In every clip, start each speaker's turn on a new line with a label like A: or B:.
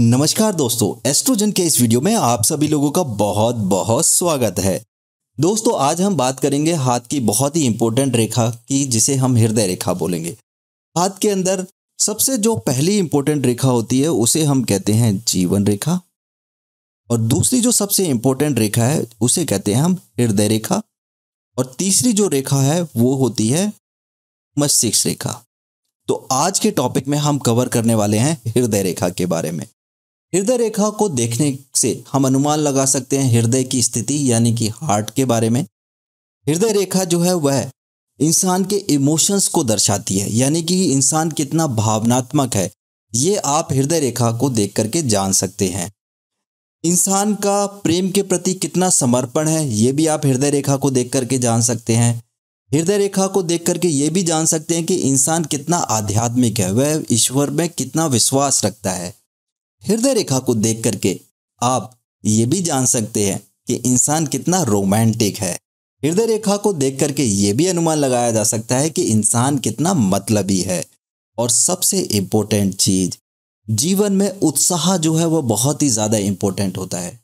A: नमस्कार दोस्तों एस्ट्रोजन के इस वीडियो में आप सभी लोगों का बहुत बहुत स्वागत है दोस्तों आज हम बात करेंगे हाथ की बहुत ही इंपॉर्टेंट रेखा की जिसे हम हृदय रेखा बोलेंगे हाथ के अंदर सबसे जो पहली इंपॉर्टेंट रेखा होती है उसे हम कहते हैं जीवन रेखा और दूसरी जो सबसे इंपॉर्टेंट रेखा है उसे कहते हैं हम हृदय रेखा और तीसरी जो रेखा है वो होती है मस्तिष्क रेखा तो आज के टॉपिक में हम कवर करने वाले हैं हृदय रेखा के बारे में हृदय रेखा को देखने से हम अनुमान लगा सकते हैं हृदय की स्थिति यानी कि हार्ट के बारे में हृदय रेखा जो है वह इंसान के इमोशंस को दर्शाती है यानी कि इंसान कितना भावनात्मक है ये आप हृदय रेखा को देख करके जान सकते हैं इंसान का प्रेम के प्रति कितना समर्पण है ये भी आप हृदय रेखा को देख करके जान सकते हैं हृदय रेखा को देख करके ये भी जान सकते हैं कि इंसान कितना आध्यात्मिक है वह ईश्वर में कितना विश्वास रखता है हृदय रेखा को देख करके आप ये भी जान सकते हैं कि इंसान कितना रोमांटिक है हृदय रेखा को देख करके ये भी अनुमान लगाया जा सकता है कि इंसान कितना मतलबी है और सबसे इम्पोर्टेंट चीज जीवन में उत्साह जो है वह बहुत ही ज़्यादा इम्पोर्टेंट होता है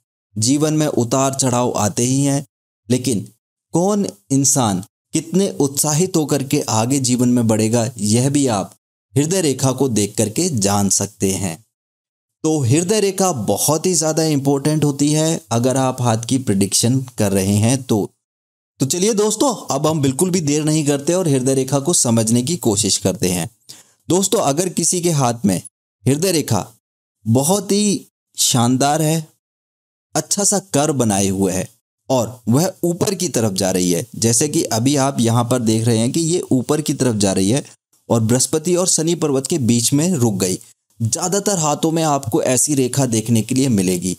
A: जीवन में उतार चढ़ाव आते ही हैं लेकिन कौन इंसान कितने उत्साहित होकर के आगे जीवन में बढ़ेगा यह भी आप हृदय रेखा को देख करके जान सकते हैं तो हृदय रेखा बहुत ही ज़्यादा इंपॉर्टेंट होती है अगर आप हाथ की प्रडिक्शन कर रहे हैं तो तो चलिए दोस्तों अब हम बिल्कुल भी देर नहीं करते और हृदय रेखा को समझने की कोशिश करते हैं दोस्तों अगर किसी के हाथ में हृदय रेखा बहुत ही शानदार है अच्छा सा कर बनाए हुए है और वह ऊपर की तरफ जा रही है जैसे कि अभी आप यहां पर देख रहे हैं कि ये ऊपर की तरफ जा रही है और बृहस्पति और शनि पर्वत के बीच में रुक गई ज़्यादातर हाथों में आपको ऐसी रेखा देखने के लिए मिलेगी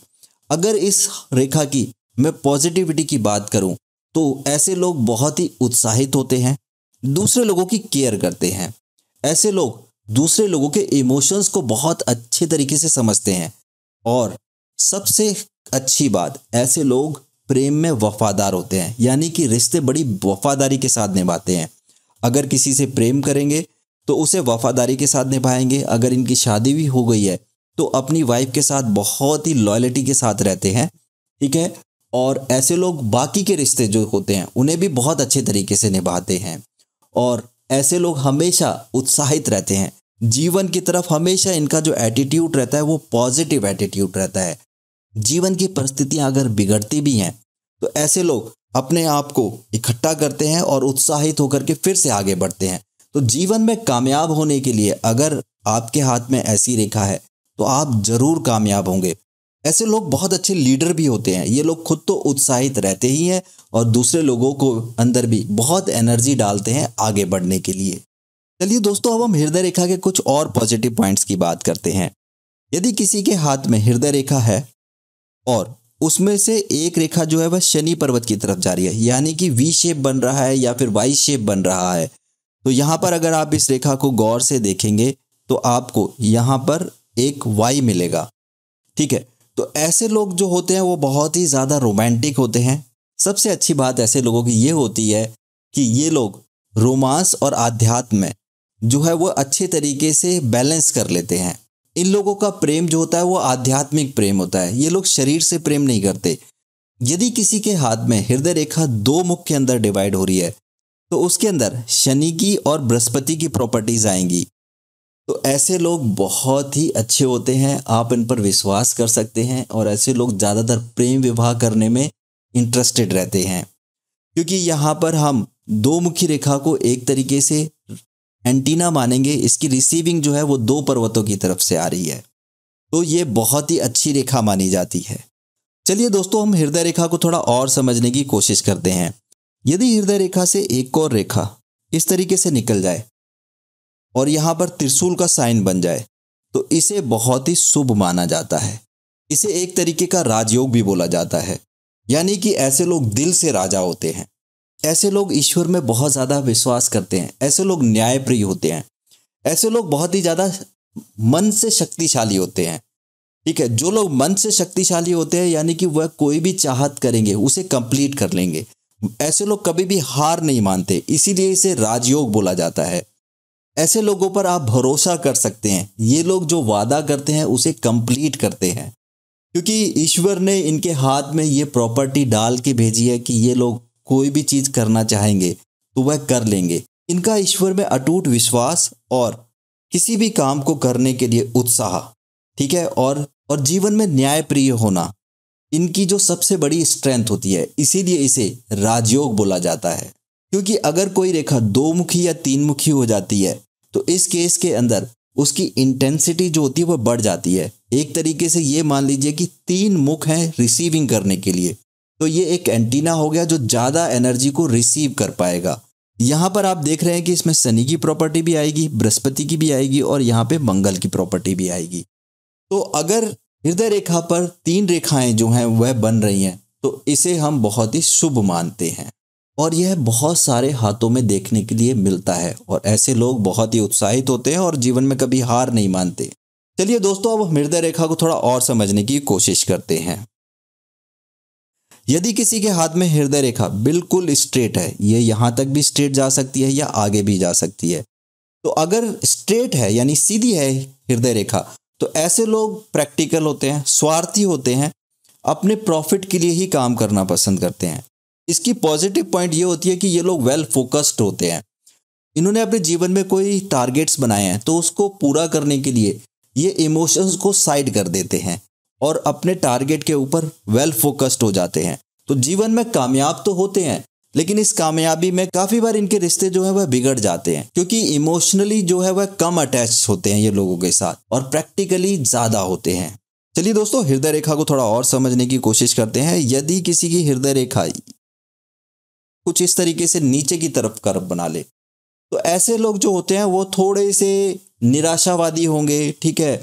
A: अगर इस रेखा की मैं पॉजिटिविटी की बात करूं तो ऐसे लोग बहुत ही उत्साहित होते हैं दूसरे लोगों की केयर करते हैं ऐसे लोग दूसरे लोगों के इमोशंस को बहुत अच्छे तरीके से समझते हैं और सबसे अच्छी बात ऐसे लोग प्रेम में वफादार होते हैं यानी कि रिश्ते बड़ी वफादारी के साथ निभाते हैं अगर किसी से प्रेम करेंगे तो उसे वफादारी के साथ निभाएंगे अगर इनकी शादी भी हो गई है तो अपनी वाइफ के साथ बहुत ही लॉयलिटी के साथ रहते हैं ठीक है और ऐसे लोग बाकी के रिश्ते जो होते हैं उन्हें भी बहुत अच्छे तरीके से निभाते हैं और ऐसे लोग हमेशा उत्साहित रहते हैं जीवन की तरफ हमेशा इनका जो एटीट्यूड रहता है वो पॉजिटिव एटीट्यूड रहता है जीवन की परिस्थितियाँ अगर बिगड़ती भी हैं तो ऐसे लोग अपने आप को इकट्ठा करते हैं और उत्साहित होकर के फिर से आगे बढ़ते हैं तो जीवन में कामयाब होने के लिए अगर आपके हाथ में ऐसी रेखा है तो आप जरूर कामयाब होंगे ऐसे लोग बहुत अच्छे लीडर भी होते हैं ये लोग खुद तो उत्साहित रहते ही हैं और दूसरे लोगों को अंदर भी बहुत एनर्जी डालते हैं आगे बढ़ने के लिए चलिए दोस्तों अब हम हृदय रेखा के कुछ और पॉजिटिव पॉइंट्स की बात करते हैं यदि किसी के हाथ में हृदय रेखा है और उसमें से एक रेखा जो है वह शनि पर्वत की तरफ जा रही है यानी कि वी शेप बन रहा है या फिर वाई शेप बन रहा है तो यहाँ पर अगर आप इस रेखा को गौर से देखेंगे तो आपको यहाँ पर एक वाई मिलेगा ठीक है तो ऐसे लोग जो होते हैं वो बहुत ही ज़्यादा रोमांटिक होते हैं सबसे अच्छी बात ऐसे लोगों की ये होती है कि ये लोग रोमांस और आध्यात्म में जो है वो अच्छे तरीके से बैलेंस कर लेते हैं इन लोगों का प्रेम जो होता है वो आध्यात्मिक प्रेम होता है ये लोग शरीर से प्रेम नहीं करते यदि किसी के हाथ में हृदय रेखा दो मुख के अंदर डिवाइड हो रही है तो उसके अंदर शनि की और बृहस्पति की प्रॉपर्टीज आएंगी तो ऐसे लोग बहुत ही अच्छे होते हैं आप इन पर विश्वास कर सकते हैं और ऐसे लोग ज़्यादातर प्रेम विवाह करने में इंटरेस्टेड रहते हैं क्योंकि यहाँ पर हम दो मुखी रेखा को एक तरीके से एंटीना मानेंगे इसकी रिसीविंग जो है वो दो पर्वतों की तरफ से आ रही है तो ये बहुत ही अच्छी रेखा मानी जाती है चलिए दोस्तों हम हृदय रेखा को थोड़ा और समझने की कोशिश करते हैं यदि हृदय रेखा से एक और रेखा इस तरीके से निकल जाए और यहाँ पर त्रिशूल का साइन बन जाए तो इसे बहुत ही शुभ माना जाता है इसे एक तरीके का राजयोग भी बोला जाता है यानी कि ऐसे लोग दिल से राजा होते हैं ऐसे लोग ईश्वर में बहुत ज़्यादा विश्वास करते हैं ऐसे लोग न्यायप्रिय होते हैं ऐसे लोग बहुत ही ज़्यादा मन से शक्तिशाली होते हैं ठीक है जो लोग मन से शक्तिशाली होते हैं यानी कि वह कोई भी चाहत करेंगे उसे कंप्लीट कर लेंगे ऐसे लोग कभी भी हार नहीं मानते इसीलिए इसे राजयोग बोला जाता है ऐसे लोगों पर आप भरोसा कर सकते हैं ये लोग जो वादा करते हैं उसे कंप्लीट करते हैं क्योंकि ईश्वर ने इनके हाथ में ये प्रॉपर्टी डाल के भेजी है कि ये लोग कोई भी चीज़ करना चाहेंगे तो वह कर लेंगे इनका ईश्वर में अटूट विश्वास और किसी भी काम को करने के लिए उत्साह ठीक है और और जीवन में न्यायप्रिय होना इनकी जो सबसे बड़ी स्ट्रेंथ होती है इसीलिए इसे राजयोग बोला जाता है क्योंकि अगर कोई रेखा दो मुखी या तीन मुखी हो जाती है तो इस केस के अंदर उसकी इंटेंसिटी जो होती है वह बढ़ जाती है एक तरीके से ये मान लीजिए कि तीन मुख हैं रिसीविंग करने के लिए तो ये एक एंटीना हो गया जो ज़्यादा एनर्जी को रिसीव कर पाएगा यहाँ पर आप देख रहे हैं कि इसमें शनि की प्रॉपर्टी भी आएगी बृहस्पति की भी आएगी और यहाँ पे मंगल की प्रॉपर्टी भी आएगी तो अगर हृदय रेखा पर तीन रेखाएं जो हैं वह बन रही हैं तो इसे हम बहुत ही शुभ मानते हैं और यह बहुत सारे हाथों में देखने के लिए मिलता है और ऐसे लोग बहुत ही उत्साहित होते हैं और जीवन में कभी हार नहीं मानते चलिए दोस्तों अब हृदय रेखा को थोड़ा और समझने की कोशिश करते हैं यदि किसी के हाथ में हृदय रेखा बिल्कुल स्ट्रेट है ये यहाँ तक भी स्ट्रेट जा सकती है या आगे भी जा सकती है तो अगर स्ट्रेट है यानी सीधी है हृदय रेखा तो ऐसे लोग प्रैक्टिकल होते हैं स्वार्थी होते हैं अपने प्रॉफिट के लिए ही काम करना पसंद करते हैं इसकी पॉजिटिव पॉइंट ये होती है कि ये लोग वेल फोकस्ड होते हैं इन्होंने अपने जीवन में कोई टारगेट्स बनाए हैं तो उसको पूरा करने के लिए ये इमोशंस को साइड कर देते हैं और अपने टारगेट के ऊपर वेल फोकस्ड हो जाते हैं तो जीवन में कामयाब तो होते हैं लेकिन इस कामयाबी में काफी बार इनके रिश्ते जो है वह बिगड़ जाते हैं क्योंकि इमोशनली जो है वह कम अटैच होते हैं ये लोगों के साथ और प्रैक्टिकली ज्यादा होते हैं चलिए दोस्तों हृदय रेखा को थोड़ा और समझने की कोशिश करते हैं यदि किसी की हृदय रेखा कुछ इस तरीके से नीचे की तरफ कर बना ले तो ऐसे लोग जो होते हैं वो थोड़े से निराशावादी होंगे ठीक है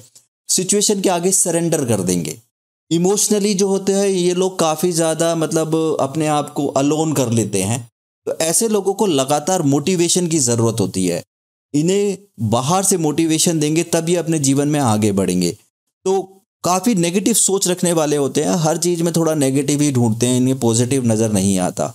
A: सिचुएशन के आगे सरेंडर कर देंगे इमोशनली जो होते हैं ये लोग काफ़ी ज़्यादा मतलब अपने आप को अलोन कर लेते हैं तो ऐसे लोगों को लगातार मोटिवेशन की ज़रूरत होती है इन्हें बाहर से मोटिवेशन देंगे तब ये अपने जीवन में आगे बढ़ेंगे तो काफ़ी नेगेटिव सोच रखने वाले होते हैं हर चीज़ में थोड़ा नेगेटिव ही ढूंढते हैं इन्हें पॉजिटिव नज़र नहीं आता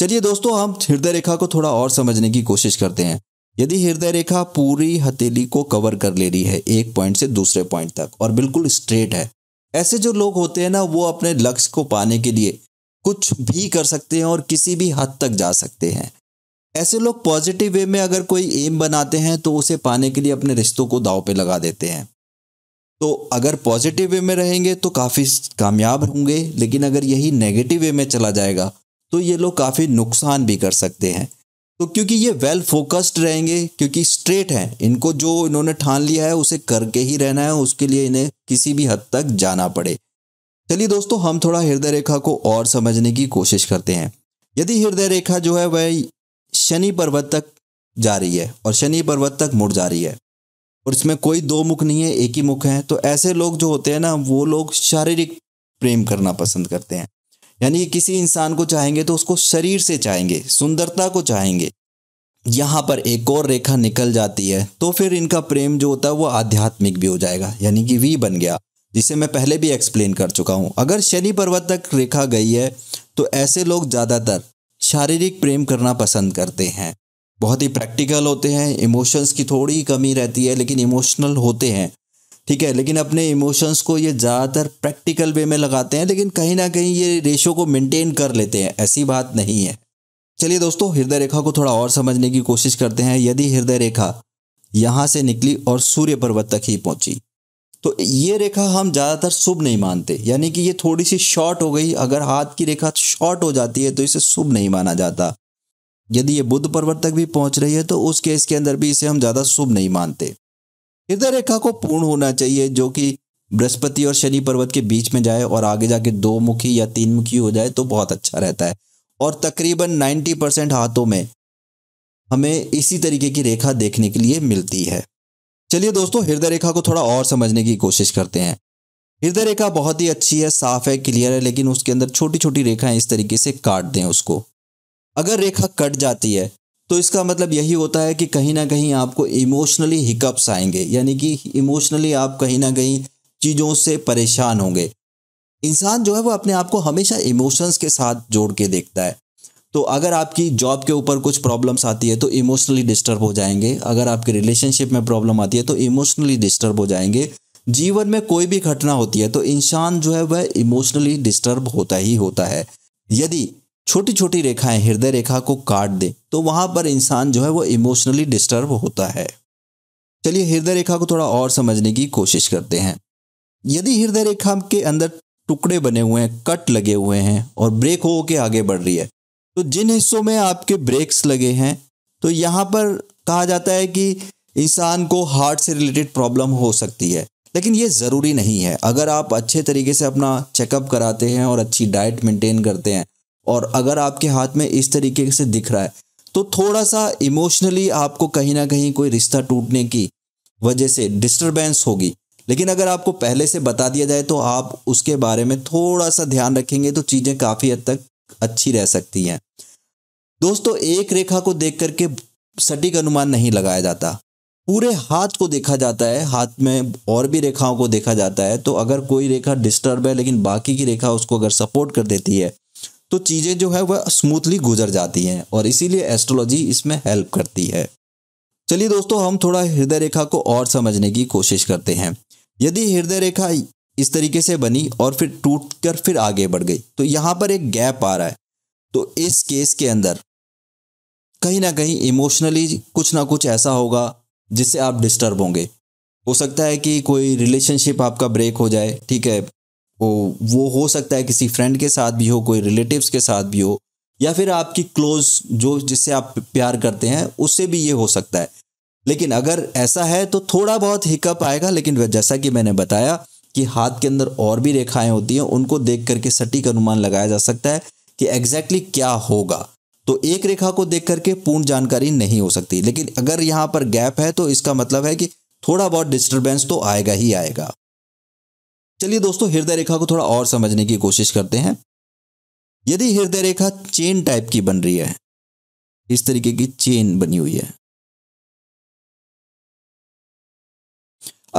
A: चलिए दोस्तों हम हृदय रेखा को थोड़ा और समझने की कोशिश करते हैं यदि हृदय रेखा पूरी हथेली को कवर कर ले रही है एक पॉइंट से दूसरे पॉइंट तक और बिल्कुल स्ट्रेट है ऐसे जो लोग होते हैं ना वो अपने लक्ष्य को पाने के लिए कुछ भी कर सकते हैं और किसी भी हद तक जा सकते हैं ऐसे लोग पॉजिटिव वे में अगर कोई एम बनाते हैं तो उसे पाने के लिए अपने रिश्तों को दाव पे लगा देते हैं तो अगर पॉजिटिव वे में रहेंगे तो काफ़ी कामयाब होंगे लेकिन अगर यही नेगेटिव वे में चला जाएगा तो ये लोग काफ़ी नुकसान भी कर सकते हैं तो क्योंकि ये वेल फोकस्ड रहेंगे क्योंकि स्ट्रेट हैं इनको जो इन्होंने ठान लिया है उसे करके ही रहना है उसके लिए इन्हें किसी भी हद तक जाना पड़े चलिए दोस्तों हम थोड़ा हृदय रेखा को और समझने की कोशिश करते हैं यदि हृदय रेखा जो है वह शनि पर्वत तक जा रही है और शनि पर्वत तक मुड़ जा रही है और इसमें कोई दो मुख नहीं है एक ही मुख है तो ऐसे लोग जो होते हैं ना वो लोग शारीरिक प्रेम करना पसंद करते हैं यानी किसी इंसान को चाहेंगे तो उसको शरीर से चाहेंगे सुंदरता को चाहेंगे यहाँ पर एक और रेखा निकल जाती है तो फिर इनका प्रेम जो होता है वो आध्यात्मिक भी हो जाएगा यानी कि वी बन गया जिसे मैं पहले भी एक्सप्लेन कर चुका हूँ अगर शनि पर्वत तक रेखा गई है तो ऐसे लोग ज़्यादातर शारीरिक प्रेम करना पसंद करते हैं बहुत ही प्रैक्टिकल होते हैं इमोशंस की थोड़ी कमी रहती है लेकिन इमोशनल होते हैं ठीक है लेकिन अपने इमोशंस को ये ज़्यादातर प्रैक्टिकल वे में लगाते हैं लेकिन कहीं ना कहीं ये रेशो को मेंटेन कर लेते हैं ऐसी बात नहीं है चलिए दोस्तों हृदय रेखा को थोड़ा और समझने की कोशिश करते हैं यदि हृदय रेखा यहाँ से निकली और सूर्य पर्वत तक ही पहुँची तो ये रेखा हम ज़्यादातर शुभ नहीं मानते यानी कि ये थोड़ी सी शॉर्ट हो गई अगर हाथ की रेखा शॉर्ट हो जाती है तो इसे शुभ नहीं माना जाता यदि ये बुद्ध पर्वत तक भी पहुंच रही है तो उस केस के अंदर भी इसे हम ज़्यादा शुभ नहीं मानते हृदय रेखा को पूर्ण होना चाहिए जो कि बृहस्पति और शनि पर्वत के बीच में जाए और आगे जाके दो मुखी या तीन मुखी हो जाए तो बहुत अच्छा रहता है और तकरीबन 90 परसेंट हाथों में हमें इसी तरीके की रेखा देखने के लिए मिलती है चलिए दोस्तों हृदय रेखा को थोड़ा और समझने की कोशिश करते हैं हृदय रेखा बहुत ही अच्छी है साफ है क्लियर है लेकिन उसके अंदर छोटी छोटी रेखाएं इस तरीके से काट दें उसको अगर रेखा कट जाती है तो इसका मतलब यही होता है कि कहीं ना कहीं आपको इमोशनली हिकअप्स आएंगे यानी कि इमोशनली आप कहीं ना कहीं चीज़ों से परेशान होंगे इंसान जो है वो अपने आप को हमेशा इमोशंस के साथ जोड़ के देखता है तो अगर आपकी जॉब के ऊपर कुछ प्रॉब्लम्स आती है तो इमोशनली डिस्टर्ब हो जाएंगे अगर आपके रिलेशनशिप में प्रॉब्लम आती है तो इमोशनली डिस्टर्ब हो जाएंगे जीवन में कोई भी घटना होती है तो इंसान जो है वह इमोशनली डिस्टर्ब होता ही होता है यदि छोटी छोटी रेखाएं हृदय रेखा को काट दे तो वहां पर इंसान जो है वो इमोशनली डिस्टर्ब होता है चलिए हृदय रेखा को थोड़ा और समझने की कोशिश करते हैं यदि हृदय रेखा के अंदर टुकड़े बने हुए हैं कट लगे हुए हैं और ब्रेक हो के आगे बढ़ रही है तो जिन हिस्सों में आपके ब्रेक्स लगे हैं तो यहाँ पर कहा जाता है कि इंसान को हार्ट से रिलेटेड प्रॉब्लम हो सकती है लेकिन ये ज़रूरी नहीं है अगर आप अच्छे तरीके से अपना चेकअप कराते हैं और अच्छी डाइट मेंटेन करते हैं और अगर आपके हाथ में इस तरीके से दिख रहा है तो थोड़ा सा इमोशनली आपको कहीं ना कहीं कोई रिश्ता टूटने की वजह से डिस्टर्बेंस होगी लेकिन अगर आपको पहले से बता दिया जाए तो आप उसके बारे में थोड़ा सा ध्यान रखेंगे तो चीज़ें काफ़ी हद तक अच्छी रह सकती हैं दोस्तों एक रेखा को देख करके सटीक अनुमान नहीं लगाया जाता पूरे हाथ को देखा जाता है हाथ में और भी रेखाओं को देखा जाता है तो अगर कोई रेखा डिस्टर्ब है लेकिन बाकी की रेखा उसको अगर सपोर्ट कर देती है तो चीज़ें जो है वह स्मूथली गुजर जाती हैं और इसीलिए एस्ट्रोलॉजी इसमें हेल्प करती है चलिए दोस्तों हम थोड़ा हृदय रेखा को और समझने की कोशिश करते हैं यदि हृदय रेखा इस तरीके से बनी और फिर टूट कर फिर आगे बढ़ गई तो यहाँ पर एक गैप आ रहा है तो इस केस के अंदर कहीं ना कहीं इमोशनली कुछ ना कुछ ऐसा होगा जिससे आप डिस्टर्ब होंगे हो सकता है कि कोई रिलेशनशिप आपका ब्रेक हो जाए ठीक है वो हो सकता है किसी फ्रेंड के साथ भी हो कोई रिलेटिव्स के साथ भी हो या फिर आपकी क्लोज जो जिससे आप प्यार करते हैं उससे भी ये हो सकता है लेकिन अगर ऐसा है तो थोड़ा बहुत हिकअप आएगा लेकिन जैसा कि मैंने बताया कि हाथ के अंदर और भी रेखाएं होती हैं उनको देख करके सटीक अनुमान लगाया जा सकता है कि एग्जैक्टली exactly क्या होगा तो एक रेखा को देख करके पूर्ण जानकारी नहीं हो सकती लेकिन अगर यहाँ पर गैप है तो इसका मतलब है कि थोड़ा बहुत डिस्टर्बेंस तो आएगा ही आएगा चलिए दोस्तों हृदय रेखा को थोड़ा और समझने की कोशिश करते हैं यदि हृदय रेखा चेन टाइप की बन रही है इस तरीके की चेन बनी हुई है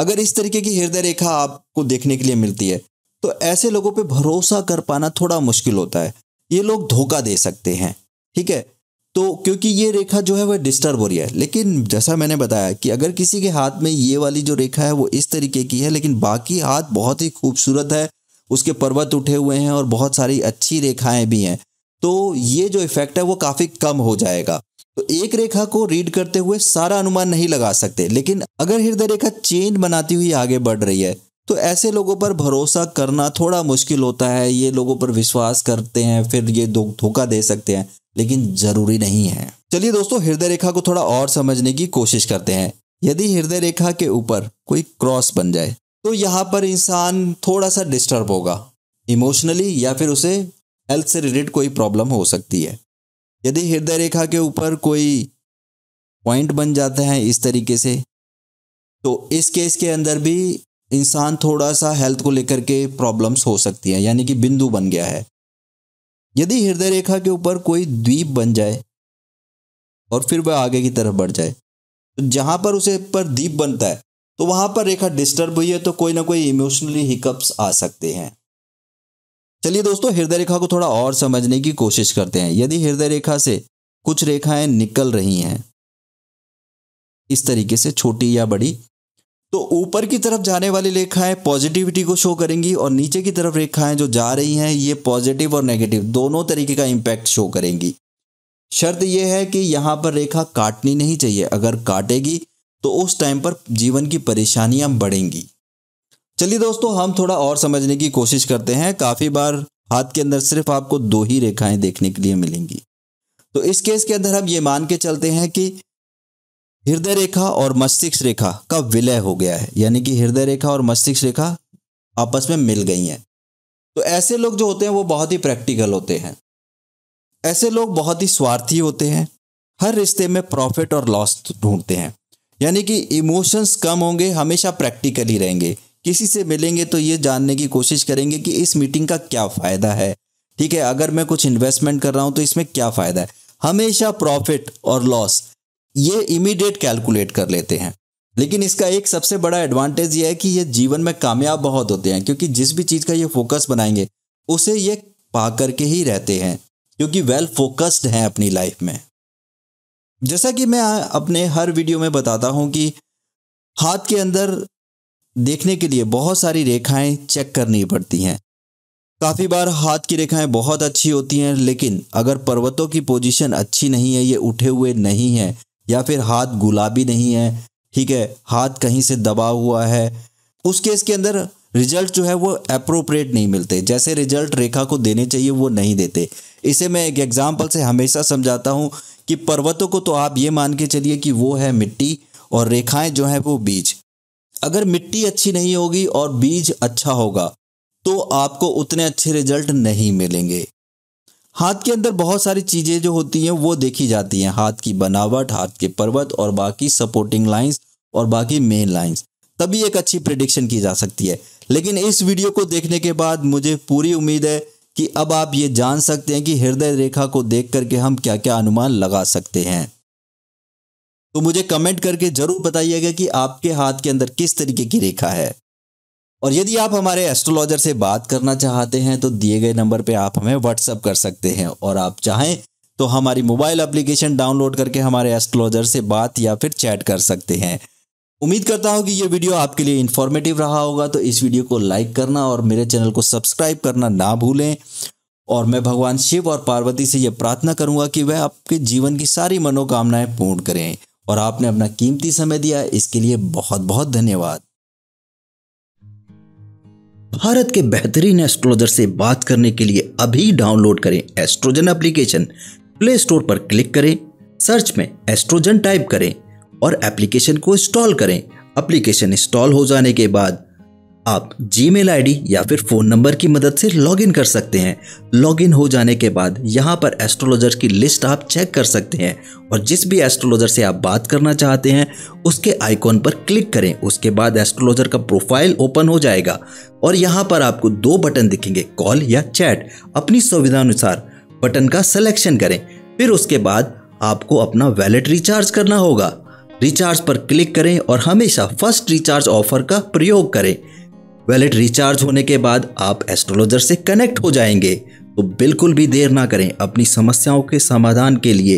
A: अगर इस तरीके की हृदय रेखा आपको देखने के लिए मिलती है तो ऐसे लोगों पे भरोसा कर पाना थोड़ा मुश्किल होता है ये लोग धोखा दे सकते हैं ठीक है तो क्योंकि ये रेखा जो है वह डिस्टर्ब हो रही है लेकिन जैसा मैंने बताया कि अगर किसी के हाथ में ये वाली जो रेखा है वो इस तरीके की है लेकिन बाकी हाथ बहुत ही खूबसूरत है उसके पर्वत उठे हुए हैं और बहुत सारी अच्छी रेखाएं भी हैं तो ये जो इफेक्ट है वो काफ़ी कम हो जाएगा तो एक रेखा को रीड करते हुए सारा अनुमान नहीं लगा सकते लेकिन अगर हृदय रेखा चेन बनाती हुई आगे बढ़ रही है तो ऐसे लोगों पर भरोसा करना थोड़ा मुश्किल होता है ये लोगों पर विश्वास करते हैं फिर ये धोखा दे सकते हैं लेकिन जरूरी नहीं है चलिए दोस्तों हृदय रेखा को थोड़ा और समझने की कोशिश करते हैं यदि हृदय रेखा के ऊपर कोई क्रॉस बन जाए तो यहाँ पर इंसान थोड़ा सा डिस्टर्ब होगा इमोशनली या फिर उसे हेल्थ से रिलेटेड कोई प्रॉब्लम हो सकती है यदि हृदय रेखा के ऊपर कोई पॉइंट बन जाता है इस तरीके से तो इस केस के अंदर भी इंसान थोड़ा सा हेल्थ को लेकर के प्रॉब्लम्स हो सकती हैं यानी कि बिंदु बन गया है यदि हृदय रेखा के ऊपर कोई द्वीप बन जाए और फिर वह आगे की तरफ बढ़ जाए तो जहां पर उसे पर द्वीप बनता है तो वहां पर रेखा डिस्टर्ब हुई है तो कोई ना कोई इमोशनली हिकअप्स आ सकते हैं चलिए दोस्तों हृदय रेखा को थोड़ा और समझने की कोशिश करते हैं यदि हृदय रेखा से कुछ रेखाएं निकल रही हैं इस तरीके से छोटी या बड़ी तो ऊपर की तरफ जाने वाली रेखाएं पॉजिटिविटी को शो करेंगी और नीचे की तरफ रेखाएं जो जा रही हैं ये पॉजिटिव और नेगेटिव दोनों तरीके का इम्पैक्ट शो करेंगी शर्त यह है कि यहाँ पर रेखा काटनी नहीं चाहिए अगर काटेगी तो उस टाइम पर जीवन की परेशानियाँ बढ़ेंगी चलिए दोस्तों हम थोड़ा और समझने की कोशिश करते हैं काफ़ी बार हाथ के अंदर सिर्फ आपको दो ही रेखाएं देखने के लिए मिलेंगी तो इस केस के अंदर हम ये मान के चलते हैं कि हृदय रेखा और मस्तिष्क रेखा का विलय हो गया है यानी कि हृदय रेखा और मस्तिष्क रेखा आपस में मिल गई हैं तो ऐसे लोग जो होते हैं वो बहुत ही प्रैक्टिकल होते हैं ऐसे लोग बहुत ही स्वार्थी होते हैं हर रिश्ते में प्रॉफिट और लॉस ढूंढते हैं यानी कि इमोशंस कम होंगे हमेशा प्रैक्टिकल ही रहेंगे किसी से मिलेंगे तो ये जानने की कोशिश करेंगे कि इस मीटिंग का क्या फ़ायदा है ठीक है अगर मैं कुछ इन्वेस्टमेंट कर रहा हूँ तो इसमें क्या फ़ायदा है हमेशा प्रॉफिट और लॉस ये इमीडिएट कैलकुलेट कर लेते हैं लेकिन इसका एक सबसे बड़ा एडवांटेज ये है कि ये जीवन में कामयाब बहुत होते हैं क्योंकि जिस भी चीज़ का ये फोकस बनाएंगे उसे ये पा करके ही रहते हैं क्योंकि वेल फोकस्ड हैं अपनी लाइफ में जैसा कि मैं अपने हर वीडियो में बताता हूँ कि हाथ के अंदर देखने के लिए बहुत सारी रेखाएं चेक करनी पड़ती हैं काफ़ी बार हाथ की रेखाएं बहुत अच्छी होती हैं लेकिन अगर पर्वतों की पोजीशन अच्छी नहीं है ये उठे हुए नहीं है या फिर हाथ गुलाबी नहीं है ठीक है हाथ कहीं से दबा हुआ है उस केस के अंदर रिजल्ट जो है वो अप्रोप्रिएट नहीं मिलते जैसे रिजल्ट रेखा को देने चाहिए वो नहीं देते इसे मैं एक एग्जाम्पल से हमेशा समझाता हूँ कि पर्वतों को तो आप ये मान के चलिए कि वो है मिट्टी और रेखाएं जो हैं वो बीज अगर मिट्टी अच्छी नहीं होगी और बीज अच्छा होगा तो आपको उतने अच्छे रिजल्ट नहीं मिलेंगे हाथ के अंदर बहुत सारी चीज़ें जो होती हैं वो देखी जाती हैं हाथ की बनावट हाथ के पर्वत और बाकी सपोर्टिंग लाइंस और बाकी मेन लाइंस तभी एक अच्छी प्रिडिक्शन की जा सकती है लेकिन इस वीडियो को देखने के बाद मुझे पूरी उम्मीद है कि अब आप ये जान सकते हैं कि हृदय रेखा को देख करके हम क्या क्या अनुमान लगा सकते हैं तो मुझे कमेंट करके ज़रूर बताइएगा कि आपके हाथ के अंदर किस तरीके की रेखा है और यदि आप हमारे एस्ट्रोलॉजर से बात करना चाहते हैं तो दिए गए नंबर पर आप हमें व्हाट्सअप कर सकते हैं और आप चाहें तो हमारी मोबाइल एप्लीकेशन डाउनलोड करके हमारे एस्ट्रोलॉजर से बात या फिर चैट कर सकते हैं उम्मीद करता हूं कि ये वीडियो आपके लिए इन्फॉर्मेटिव रहा होगा तो इस वीडियो को लाइक करना और मेरे चैनल को सब्सक्राइब करना ना भूलें और मैं भगवान शिव और पार्वती से ये प्रार्थना करूंगा कि वह आपके जीवन की सारी मनोकामनाएं पूर्ण करें और आपने अपना कीमती समय दिया इसके लिए बहुत बहुत धन्यवाद भारत के बेहतरीन एस्ट्रोलॉजर से बात करने के लिए अभी डाउनलोड करें एस्ट्रोजन एप्लीकेशन प्ले स्टोर पर क्लिक करें सर्च में एस्ट्रोजन टाइप करें और एप्लीकेशन को इंस्टॉल करें एप्लीकेशन इंस्टॉल हो जाने के बाद आप जी मेल या फिर फ़ोन नंबर की मदद से लॉगिन कर सकते हैं लॉगिन हो जाने के बाद यहाँ पर एस्ट्रोलॉजर की लिस्ट आप चेक कर सकते हैं और जिस भी एस्ट्रोलॉजर से आप बात करना चाहते हैं उसके आइकॉन पर क्लिक करें उसके बाद एस्ट्रोलॉजर का प्रोफाइल ओपन हो जाएगा और यहाँ पर आपको दो बटन दिखेंगे कॉल या चैट अपनी सुविधा अनुसार बटन का सिलेक्शन करें फिर उसके बाद आपको अपना वैलेट रिचार्ज करना होगा रिचार्ज पर क्लिक करें और हमेशा फर्स्ट रिचार्ज ऑफर का प्रयोग करें वैलेट रिचार्ज होने के बाद आप एस्ट्रोलॉजर से कनेक्ट हो जाएंगे तो बिल्कुल भी देर ना करें अपनी समस्याओं के समाधान के लिए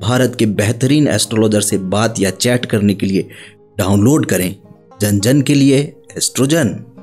A: भारत के बेहतरीन एस्ट्रोलॉजर से बात या चैट करने के लिए डाउनलोड करें जन जन के लिए एस्ट्रोजन